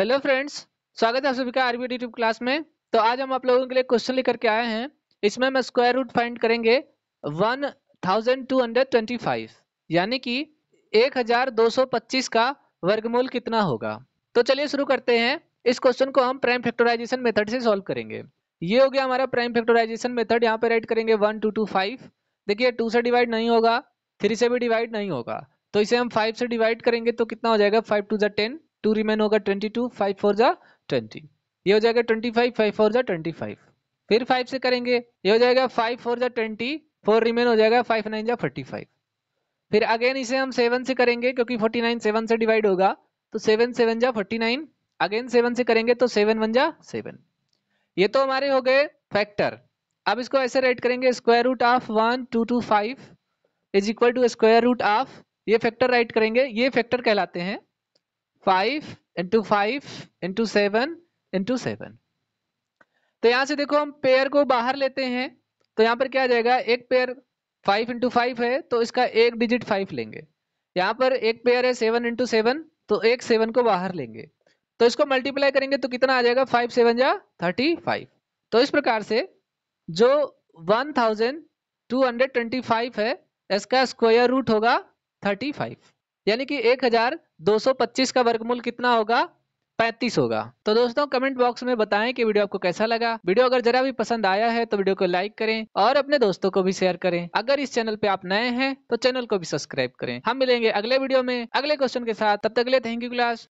hello friends स्वागत है आप सभी का आरबी यूट्यूब क्लास में तो आज हम आप लोगों के लिए क्वेश्चन लेकर के आए हैं इसमें हम स्क्वायर रूट फाइंड करेंगे 1225 यानी कि 1225 का वर्गमूल कितना होगा तो चलिए शुरू करते हैं इस क्वेश्चन को हम प्राइम फैक्टराइजेशन मेथड से सॉल्व करेंगे ये हो गया हमारा प्राइम फैक्टोराइजेशन मेथड यहाँ पे राइट करेंगे वन टू टू फाइव देखिए टू से डिवाइड नहीं होगा थ्री से भी डिवाइड नहीं होगा तो इसे हम फाइव से डिवाइड करेंगे तो कितना हो जाएगा फाइव टू जै टेन टू रिमेन होगा ट्वेंटी टू फाइव फोर जा ट्वेंटी ये हो जाएगा ट्वेंटी फाइव फाइव फोर जा ट्वेंटी फाइव फिर फाइव से करेंगे ये हो जाएगा फाइव फोर जा ट्वेंटी फोर रिमेन हो जाएगा फाइव नाइन जा फोर्टी फाइव फिर अगेन इसे हम सेवन से करेंगे क्योंकि फोर्टी नाइन सेवन से डिवाइड होगा तो सेवन सेवन जा फोर्टी नाइन अगेन सेवन से करेंगे तो सेवन वन जा सेवन ये तो हमारे हो गए फैक्टर अब इसको ऐसे राइट करेंगे square root of one two two five is equal to square root of ये फैक्टर राइट करेंगे ये फैक्टर कहलाते हैं five into five into seven into seven तो यहां से देखो हम पेयर को बाहर लेते हैं तो यहाँ पर क्या आ जाएगा एक पेयर फाइव इंटू फाइव है तो इसका एक डिजिट फाइव लेंगे यहाँ पर एक पेयर है सेवन इंटू सेवन तो एक सेवन को बाहर लेंगे तो इसको मल्टीप्लाई करेंगे तो कितना आ जाएगा फाइव सेवन या थर्टी फाइव तो इस प्रकार से जो one thousand two hundred twenty five है इसका स्क्वायर रूट होगा थर्टी फाइव यानी कि 1225 का वर्गमूल कितना होगा पैंतीस होगा तो दोस्तों कमेंट बॉक्स में बताएं कि वीडियो आपको कैसा लगा वीडियो अगर जरा भी पसंद आया है तो वीडियो को लाइक करें और अपने दोस्तों को भी शेयर करें अगर इस चैनल पे आप नए हैं तो चैनल को भी सब्सक्राइब करें हम मिलेंगे अगले वीडियो में अगले क्वेश्चन के साथ तब तक थैंक यू क्लास